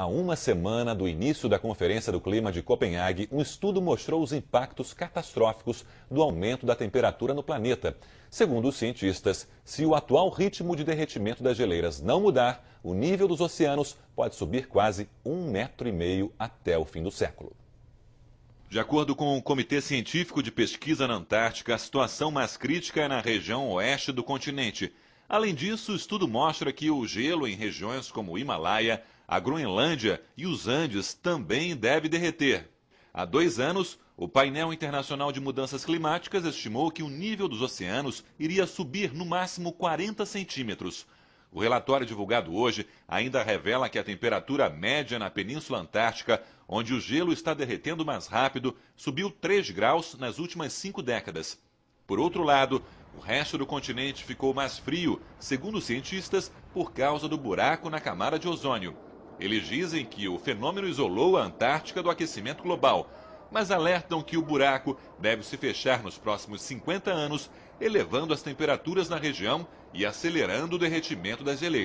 A uma semana do início da Conferência do Clima de Copenhague, um estudo mostrou os impactos catastróficos do aumento da temperatura no planeta. Segundo os cientistas, se o atual ritmo de derretimento das geleiras não mudar, o nível dos oceanos pode subir quase um metro e meio até o fim do século. De acordo com o Comitê Científico de Pesquisa na Antártica, a situação mais crítica é na região oeste do continente. Além disso, o estudo mostra que o gelo em regiões como o Himalaia, a Groenlândia e os Andes também deve derreter. Há dois anos, o painel internacional de mudanças climáticas estimou que o nível dos oceanos iria subir no máximo 40 centímetros. O relatório divulgado hoje ainda revela que a temperatura média na Península Antártica, onde o gelo está derretendo mais rápido, subiu 3 graus nas últimas cinco décadas. Por outro lado, o resto do continente ficou mais frio, segundo os cientistas, por causa do buraco na camada de ozônio. Eles dizem que o fenômeno isolou a Antártica do aquecimento global, mas alertam que o buraco deve se fechar nos próximos 50 anos, elevando as temperaturas na região e acelerando o derretimento das geleiras.